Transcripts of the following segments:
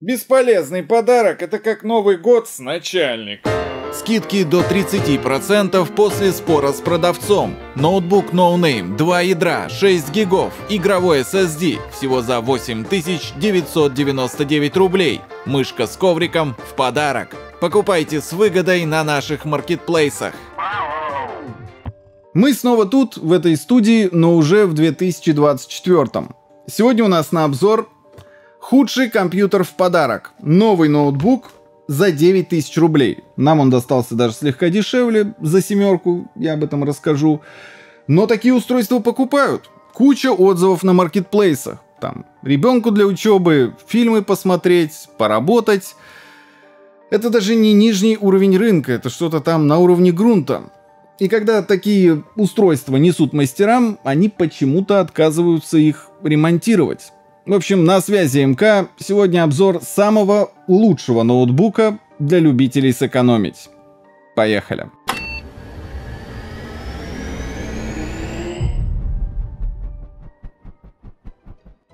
Бесполезный подарок – это как Новый год с начальником. Скидки до 30% после спора с продавцом. Ноутбук No Name, 2 ядра, 6 гигов, игровой SSD, всего за 8999 рублей. Мышка с ковриком в подарок. Покупайте с выгодой на наших маркетплейсах. Мы снова тут, в этой студии, но уже в 2024. Сегодня у нас на обзор Худший компьютер в подарок. Новый ноутбук за 9000 рублей. Нам он достался даже слегка дешевле, за семерку, я об этом расскажу. Но такие устройства покупают. Куча отзывов на маркетплейсах. Там ребенку для учебы, фильмы посмотреть, поработать. Это даже не нижний уровень рынка, это что-то там на уровне грунта. И когда такие устройства несут мастерам, они почему-то отказываются их ремонтировать. В общем, на связи МК. Сегодня обзор самого лучшего ноутбука для любителей сэкономить. Поехали.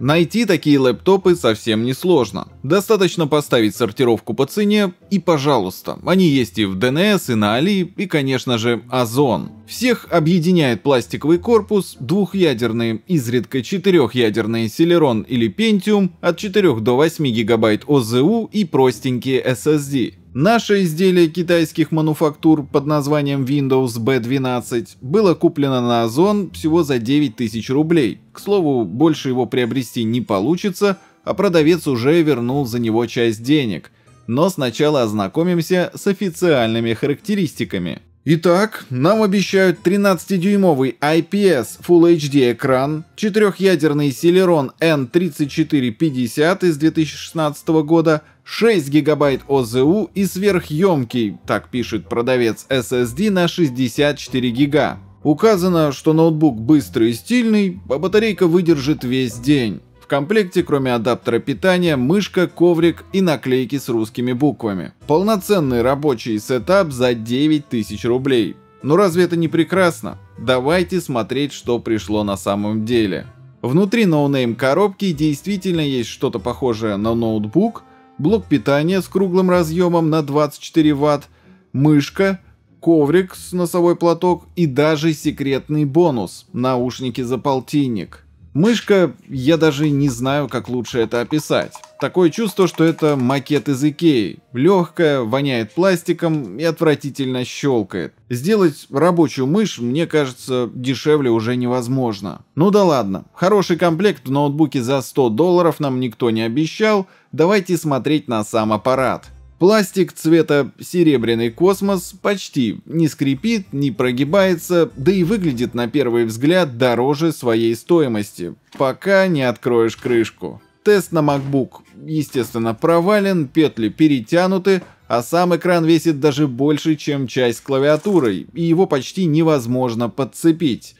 Найти такие лэптопы совсем не сложно. Достаточно поставить сортировку по цене и пожалуйста, они есть и в DNS, и на Али, и конечно же Озон. Всех объединяет пластиковый корпус, двухъядерный, изредка четырехъядерный Celeron или Pentium, от 4 до 8 гигабайт ОЗУ и простенькие SSD. Наше изделие китайских мануфактур под названием Windows B12 было куплено на Озон всего за 9000 рублей. К слову, больше его приобрести не получится, а продавец уже вернул за него часть денег. Но сначала ознакомимся с официальными характеристиками. Итак, нам обещают 13-дюймовый IPS Full HD экран, четырехъядерный Celeron N3450 из 2016 года – 6 гигабайт ОЗУ и сверхъемкий, так пишет продавец SSD на 64 гига. Указано, что ноутбук быстрый и стильный, а батарейка выдержит весь день. В комплекте, кроме адаптера питания, мышка, коврик и наклейки с русскими буквами. Полноценный рабочий сетап за 9000 рублей. Но разве это не прекрасно? Давайте смотреть, что пришло на самом деле. Внутри ноунейм коробки действительно есть что-то похожее на ноутбук, блок питания с круглым разъемом на 24 Вт, мышка, коврик с носовой платок и даже секретный бонус – наушники за полтинник. Мышка, я даже не знаю, как лучше это описать. Такое чувство, что это макет из Икеи. Легкая, воняет пластиком и отвратительно щелкает. Сделать рабочую мышь, мне кажется, дешевле уже невозможно. Ну да ладно, хороший комплект в ноутбуке за 100 долларов нам никто не обещал, давайте смотреть на сам аппарат. Пластик цвета серебряный космос почти не скрипит, не прогибается, да и выглядит на первый взгляд дороже своей стоимости, пока не откроешь крышку. Тест на MacBook, естественно, провален, петли перетянуты, а сам экран весит даже больше, чем часть с клавиатурой, и его почти невозможно подцепить.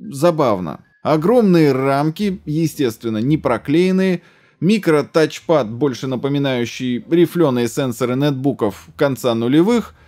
Забавно. Огромные рамки, естественно, не проклеенные, микро-тачпад, больше напоминающий рифленые сенсоры нетбуков конца нулевых —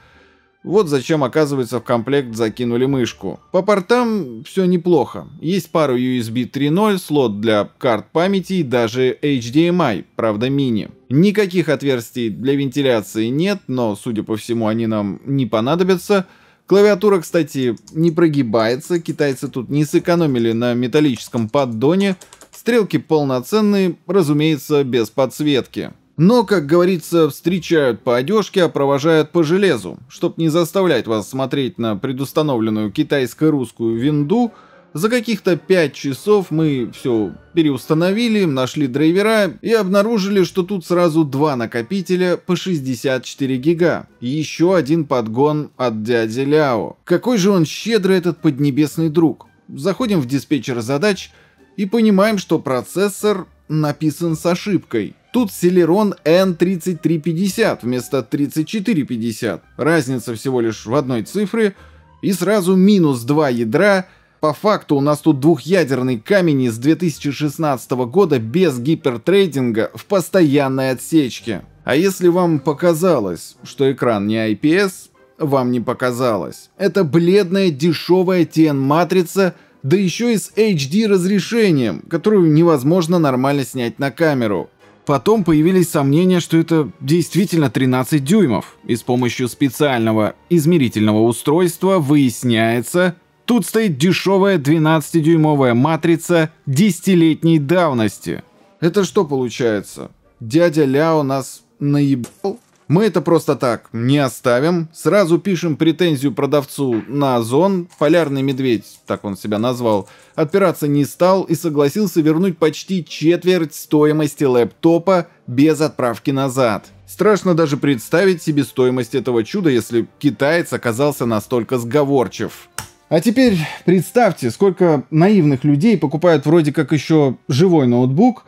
вот зачем, оказывается, в комплект закинули мышку. По портам все неплохо. Есть пару USB 3.0, слот для карт памяти и даже HDMI, правда мини. Никаких отверстий для вентиляции нет, но, судя по всему, они нам не понадобятся. Клавиатура, кстати, не прогибается, китайцы тут не сэкономили на металлическом поддоне. Стрелки полноценные, разумеется, без подсветки. Но, как говорится, встречают по одежке, а провожают по железу. Чтоб не заставлять вас смотреть на предустановленную китайско-русскую винду, за каких-то 5 часов мы все переустановили, нашли драйвера и обнаружили, что тут сразу два накопителя по 64 гига. И еще один подгон от дяди Ляо. Какой же он щедрый этот поднебесный друг. Заходим в диспетчер задач и понимаем, что процессор написан с ошибкой. Тут Celeron N3350 вместо 3450. Разница всего лишь в одной цифре. И сразу минус два ядра. По факту у нас тут двухъядерный камень из 2016 года без гипертрейдинга в постоянной отсечке. А если вам показалось, что экран не IPS, вам не показалось. Это бледная дешевая TN-матрица — да еще и с HD разрешением, которую невозможно нормально снять на камеру. Потом появились сомнения, что это действительно 13 дюймов, и с помощью специального измерительного устройства выясняется, тут стоит дешевая 12-дюймовая матрица десятилетней давности. Это что получается? Дядя Ляо нас наебал? Мы это просто так не оставим. Сразу пишем претензию продавцу на Озон. Полярный медведь, так он себя назвал, отпираться не стал и согласился вернуть почти четверть стоимости лэптопа без отправки назад. Страшно даже представить себе стоимость этого чуда, если китаец оказался настолько сговорчив. А теперь представьте, сколько наивных людей покупают вроде как еще живой ноутбук,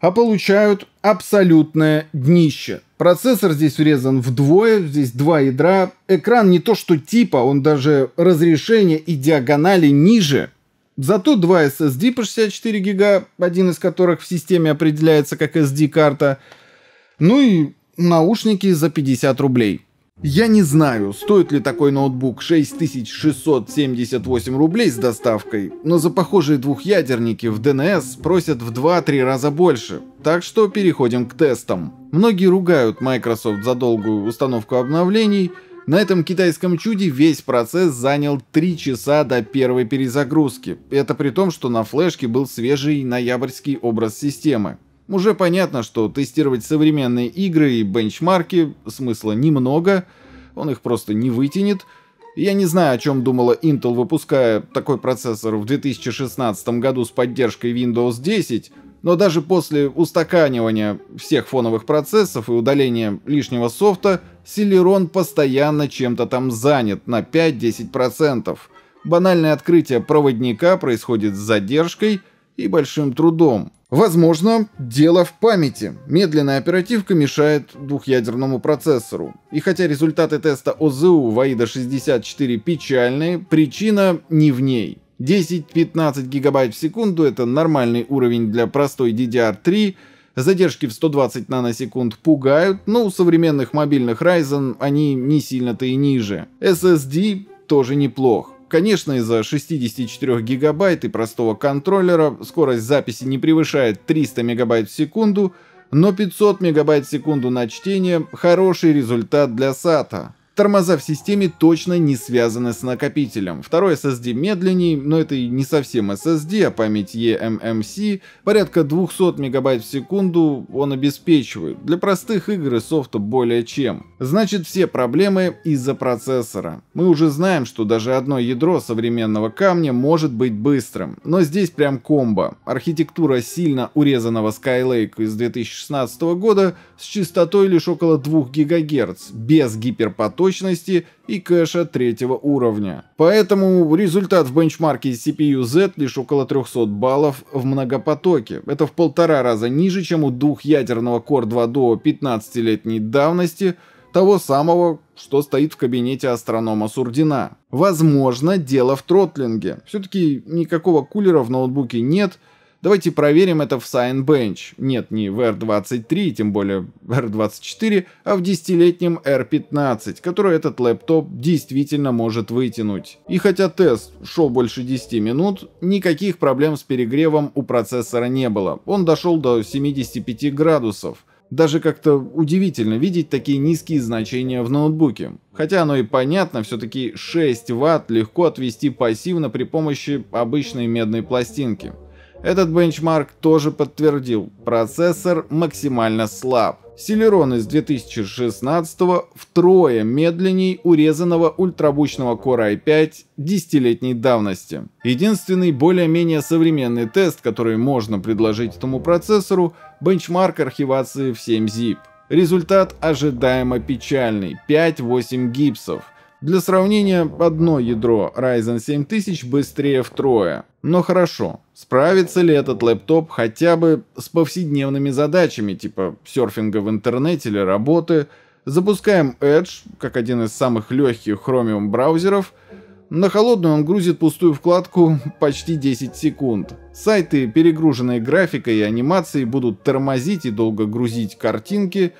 а получают абсолютное днище – Процессор здесь урезан вдвое, здесь два ядра. Экран не то что типа, он даже разрешение и диагонали ниже. Зато два SSD по 64 гига, один из которых в системе определяется как SD-карта. Ну и наушники за 50 рублей. Я не знаю, стоит ли такой ноутбук 6678 рублей с доставкой, но за похожие двухъядерники в DNS просят в 2-3 раза больше, так что переходим к тестам. Многие ругают Microsoft за долгую установку обновлений, на этом китайском чуде весь процесс занял 3 часа до первой перезагрузки. Это при том, что на флешке был свежий ноябрьский образ системы. Уже понятно, что тестировать современные игры и бенчмарки смысла немного, он их просто не вытянет. Я не знаю, о чем думала Intel, выпуская такой процессор в 2016 году с поддержкой Windows 10, но даже после устаканивания всех фоновых процессов и удаления лишнего софта, Celeron постоянно чем-то там занят на 5-10%. Банальное открытие проводника происходит с задержкой и большим трудом. Возможно, дело в памяти. Медленная оперативка мешает двухъядерному процессору. И хотя результаты теста ОЗУ в Ваида 64 печальные, причина не в ней. 10-15 гигабайт в секунду — это нормальный уровень для простой DDR3, задержки в 120 наносекунд пугают, но у современных мобильных Ryzen они не сильно-то и ниже. SSD тоже неплох. Конечно, из-за 64 гигабайт и простого контроллера скорость записи не превышает 300 мегабайт в секунду, но 500 мегабайт в секунду на чтение – хороший результат для SATA. Тормоза в системе точно не связаны с накопителем. Второй SSD медленней, но это и не совсем SSD, а память eMMC, порядка 200 мегабайт в секунду он обеспечивает. Для простых игр и софта более чем. Значит все проблемы из-за процессора. Мы уже знаем, что даже одно ядро современного камня может быть быстрым, но здесь прям комбо. Архитектура сильно урезанного Skylake из 2016 года с частотой лишь около 2 ГГц, без гиперпотока мощности и кэша третьего уровня. Поэтому результат в бенчмарке CPU-Z лишь около 300 баллов в многопотоке. Это в полтора раза ниже, чем у двухъядерного Core 2 Duo 15-летней давности, того самого, что стоит в кабинете астронома Сурдина. Возможно, дело в тротлинге. Все-таки никакого кулера в ноутбуке нет — Давайте проверим это в SignBench. Нет, не в R23, тем более R24, а в десятилетнем R15, который этот лэптоп действительно может вытянуть. И хотя тест шел больше 10 минут, никаких проблем с перегревом у процессора не было. Он дошел до 75 градусов. Даже как-то удивительно видеть такие низкие значения в ноутбуке. Хотя оно и понятно, все-таки 6 ватт легко отвести пассивно при помощи обычной медной пластинки. Этот бенчмарк тоже подтвердил, процессор максимально слаб. Celeron из 2016 втрое медленней урезанного ультрабучного Core i5 десятилетней давности. Единственный более-менее современный тест, который можно предложить этому процессору, бенчмарк архивации в 7-zip. Результат ожидаемо печальный — 5-8 гипсов. Для сравнения, одно ядро Ryzen 7000 быстрее втрое. Но хорошо, справится ли этот лэптоп хотя бы с повседневными задачами, типа серфинга в интернете или работы, запускаем Edge, как один из самых легких Chromium браузеров, на холодную он грузит пустую вкладку почти 10 секунд. Сайты, перегруженные графикой и анимацией, будут тормозить и долго грузить картинки,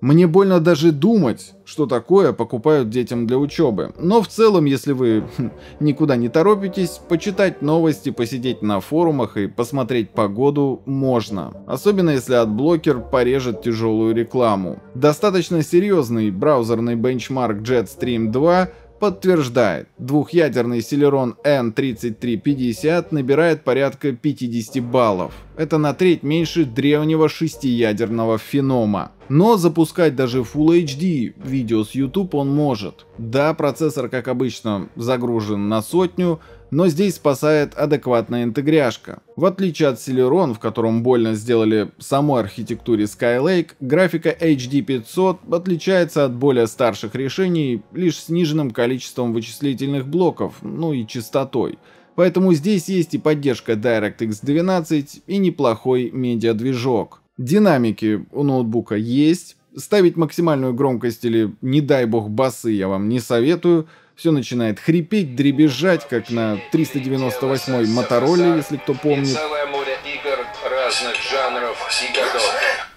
мне больно даже думать, что такое покупают детям для учебы. Но в целом, если вы хм, никуда не торопитесь, почитать новости, посидеть на форумах и посмотреть погоду можно. Особенно если отблокер порежет тяжелую рекламу. Достаточно серьезный браузерный бенчмарк JetStream 2 подтверждает, двухъядерный Celeron N3350 набирает порядка 50 баллов. Это на треть меньше древнего шестиядерного фенома. Но запускать даже Full HD видео с YouTube он может. Да, процессор, как обычно, загружен на сотню, но здесь спасает адекватная интегряшка. В отличие от Celeron, в котором больно сделали самой архитектуре Skylake, графика HD500 отличается от более старших решений лишь сниженным количеством вычислительных блоков, ну и частотой. Поэтому здесь есть и поддержка DirectX 12 и неплохой медиадвижок. Динамики у ноутбука есть, ставить максимальную громкость или, не дай бог, басы я вам не советую, все начинает хрипеть, дребезжать, как на 398-й Мотороле, если кто помнит.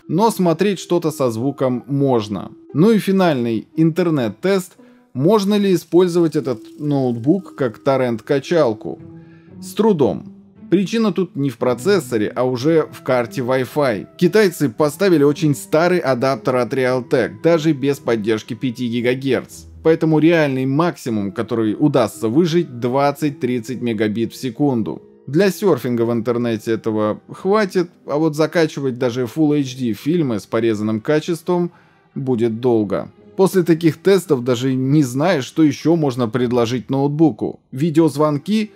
Но смотреть что-то со звуком можно. Ну и финальный интернет-тест. Можно ли использовать этот ноутбук как торрент-качалку? С трудом. Причина тут не в процессоре, а уже в карте Wi-Fi. Китайцы поставили очень старый адаптер от Realtek, даже без поддержки 5 ГГц. Поэтому реальный максимум, который удастся выжить 20-30 мегабит в секунду. Для серфинга в интернете этого хватит, а вот закачивать даже Full HD фильмы с порезанным качеством будет долго. После таких тестов даже не знаешь, что еще можно предложить ноутбуку. Видеозвонки?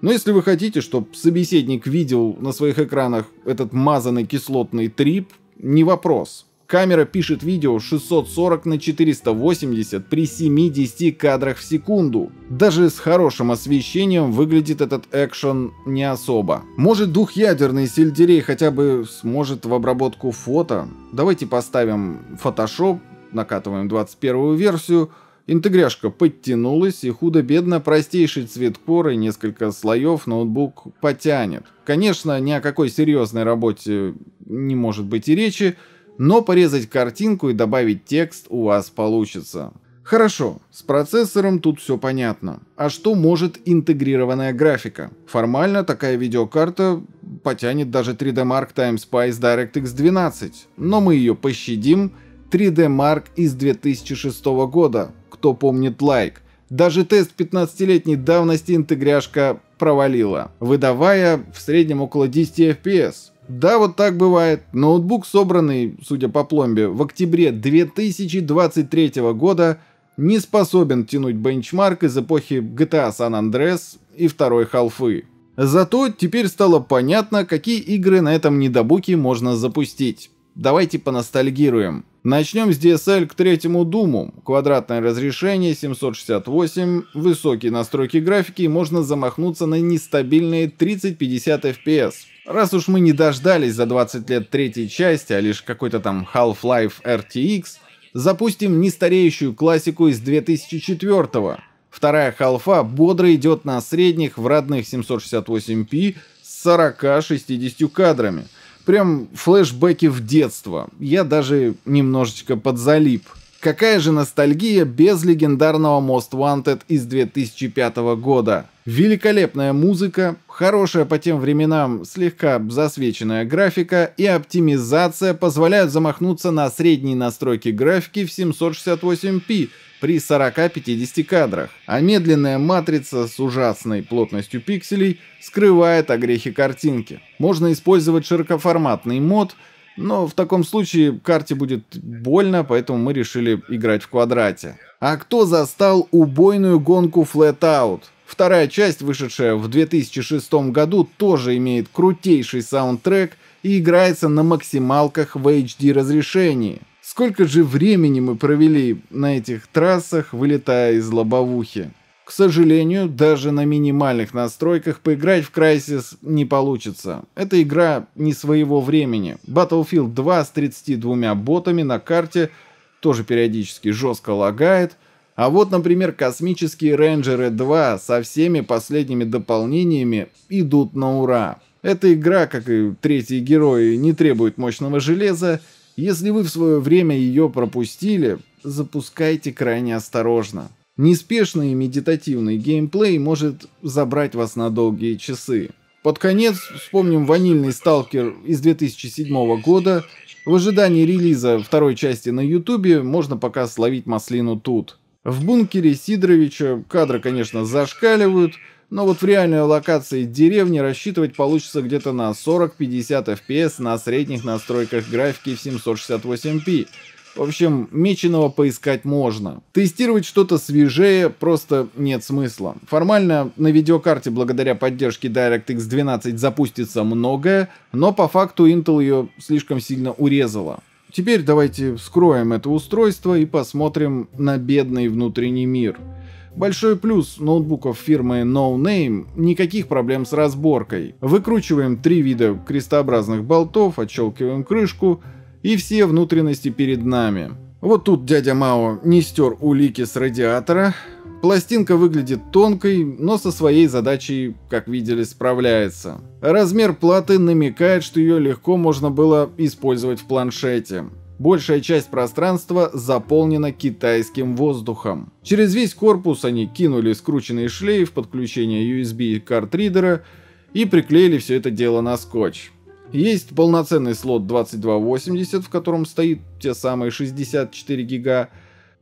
Но ну, если вы хотите, чтобы собеседник видел на своих экранах этот мазанный кислотный трип, не вопрос. Камера пишет видео 640 на 480 при 70 кадрах в секунду. Даже с хорошим освещением выглядит этот экшен не особо. Может двухъядерный сельдерей хотя бы сможет в обработку фото? Давайте поставим Photoshop, накатываем 21 версию, Интегряшка подтянулась, и худо-бедно простейший цвет коры, несколько слоев ноутбук потянет. Конечно, ни о какой серьезной работе не может быть и речи, но порезать картинку и добавить текст у вас получится. Хорошо, с процессором тут все понятно. А что может интегрированная графика? Формально такая видеокарта потянет даже 3D Mark Time Spice DirectX 12, но мы ее пощадим 3D Mark из 2006 года, кто помнит лайк. Даже тест 15-летней давности интегряшка провалила, выдавая в среднем около 10 FPS. Да, вот так бывает. Ноутбук, собранный, судя по пломбе, в октябре 2023 года, не способен тянуть бенчмарк из эпохи GTA San Andreas и второй халфы. Зато теперь стало понятно, какие игры на этом недобуке можно запустить давайте типа, поностальгируем. Начнем с DSL к третьему думу. Квадратное разрешение 768, высокие настройки графики и можно замахнуться на нестабильные 30-50 FPS. Раз уж мы не дождались за 20 лет третьей части, а лишь какой-то там Half-Life RTX, запустим нестареющую классику из 2004 -го. Вторая халфа бодро идет на средних в родных 768p с 40-60 кадрами — Прям флешбеки в детство. Я даже немножечко подзалип. Какая же ностальгия без легендарного Most Wanted из 2005 года. Великолепная музыка, хорошая по тем временам слегка засвеченная графика и оптимизация позволяют замахнуться на средние настройки графики в 768p при 40-50 кадрах, а медленная матрица с ужасной плотностью пикселей скрывает огрехи картинки. Можно использовать широкоформатный мод — но в таком случае карте будет больно, поэтому мы решили играть в квадрате. А кто застал убойную гонку Flat Out? Вторая часть, вышедшая в 2006 году, тоже имеет крутейший саундтрек и играется на максималках в HD разрешении. Сколько же времени мы провели на этих трассах, вылетая из лобовухи. К сожалению, даже на минимальных настройках поиграть в Crysis не получится. Эта игра не своего времени. Battlefield 2 с 32 ботами на карте тоже периодически жестко лагает. А вот, например, космические рейнджеры e 2 со всеми последними дополнениями идут на ура. Эта игра, как и третьи герои, не требует мощного железа. Если вы в свое время ее пропустили, запускайте крайне осторожно. Неспешный и медитативный геймплей может забрать вас на долгие часы. Под конец вспомним ванильный сталкер из 2007 года. В ожидании релиза второй части на ютубе можно пока словить маслину тут. В бункере Сидоровича кадры, конечно, зашкаливают, но вот в реальной локации деревни рассчитывать получится где-то на 40-50 FPS на средних настройках графики в 768p. В общем, меченого поискать можно. Тестировать что-то свежее просто нет смысла. Формально на видеокарте благодаря поддержке DirectX 12 запустится многое, но по факту Intel ее слишком сильно урезала. Теперь давайте вскроем это устройство и посмотрим на бедный внутренний мир. Большой плюс ноутбуков фирмы No Name — никаких проблем с разборкой. Выкручиваем три вида крестообразных болтов, отщелкиваем крышку — и все внутренности перед нами. Вот тут дядя Мао не стер улики с радиатора. Пластинка выглядит тонкой, но со своей задачей, как видели, справляется. Размер платы намекает, что ее легко можно было использовать в планшете. Большая часть пространства заполнена китайским воздухом. Через весь корпус они кинули скрученный шлейф подключения USB карт и приклеили все это дело на скотч. Есть полноценный слот 2280, в котором стоит те самые 64 гига.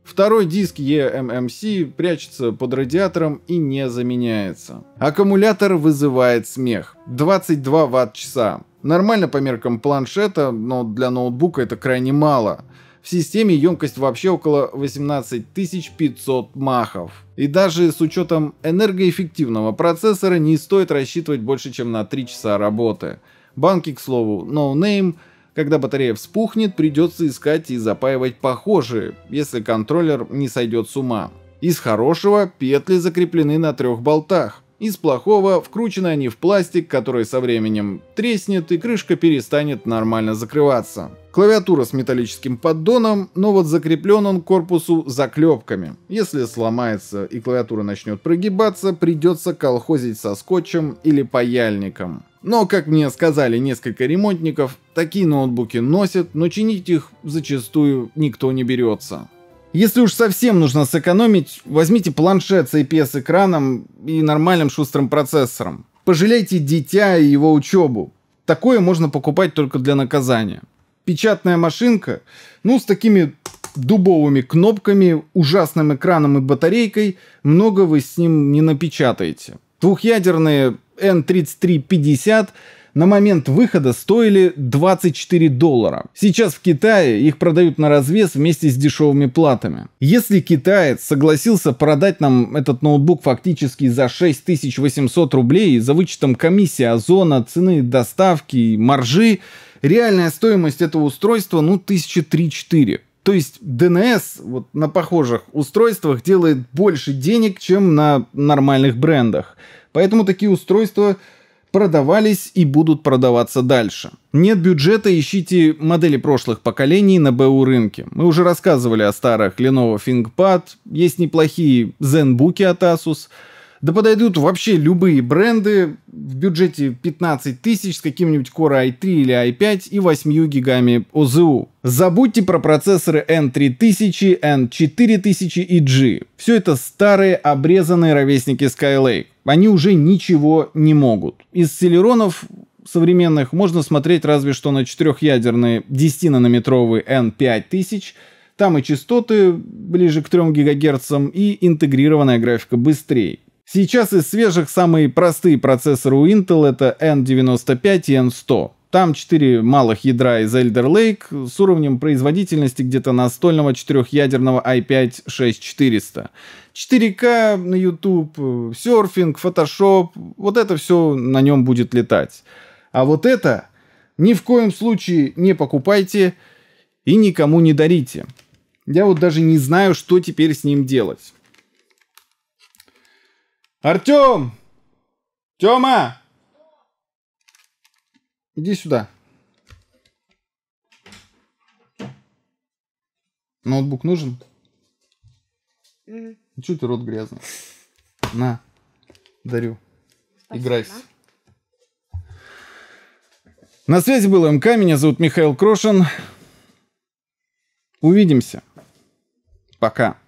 Второй диск eMMC прячется под радиатором и не заменяется. Аккумулятор вызывает смех. 22 ватт-часа. Нормально по меркам планшета, но для ноутбука это крайне мало. В системе емкость вообще около 18500 махов. И даже с учетом энергоэффективного процессора не стоит рассчитывать больше, чем на 3 часа работы. Банки, к слову, No name. Когда батарея вспухнет, придется искать и запаивать похожие, если контроллер не сойдет с ума. Из хорошего петли закреплены на трех болтах. Из плохого вкручены они в пластик, который со временем треснет и крышка перестанет нормально закрываться. Клавиатура с металлическим поддоном, но вот закреплен он к корпусу заклепками. Если сломается и клавиатура начнет прогибаться, придется колхозить со скотчем или паяльником. Но, как мне сказали несколько ремонтников, такие ноутбуки носят, но чинить их зачастую никто не берется. Если уж совсем нужно сэкономить, возьмите планшет с IPS-экраном и нормальным шустрым процессором. Пожалейте дитя и его учебу. Такое можно покупать только для наказания. Печатная машинка, ну, с такими дубовыми кнопками, ужасным экраном и батарейкой, много вы с ним не напечатаете. Двухъядерные N3350 на момент выхода стоили 24 доллара. Сейчас в Китае их продают на развес вместе с дешевыми платами. Если китаец согласился продать нам этот ноутбук фактически за 6800 рублей за вычетом комиссии, озона, цены доставки и маржи, реальная стоимость этого устройства ну 1034. То есть DNS вот на похожих устройствах делает больше денег, чем на нормальных брендах. Поэтому такие устройства продавались и будут продаваться дальше. Нет бюджета, ищите модели прошлых поколений на БУ рынке. Мы уже рассказывали о старых Lenovo ThinkPad, есть неплохие ZenBook от Asus, да подойдут вообще любые бренды в бюджете 15 тысяч с каким-нибудь Core i3 или i5 и 8 гигами ОЗУ. Забудьте про процессоры N3000, N4000 и G. Все это старые обрезанные ровесники Skylake. Они уже ничего не могут. Из Celeronов современных можно смотреть разве что на четырехъядерный 10-нанометровый N5000, там и частоты ближе к 3 ГГц, и интегрированная графика быстрее. Сейчас из свежих самые простые процессоры у Intel это N95 и N100. Там 4 малых ядра из Elder Lake с уровнем производительности где-то настольного четырехъядерного i5-6400. 4К на YouTube, серфинг, Photoshop, вот это все на нем будет летать. А вот это ни в коем случае не покупайте и никому не дарите. Я вот даже не знаю, что теперь с ним делать. Артем! Тема! Иди сюда. Ноутбук нужен? Угу. Ну, Чего ты рот грязный? На, дарю. Спасибо. Играйся. На связи был МК, меня зовут Михаил Крошин. Увидимся. Пока.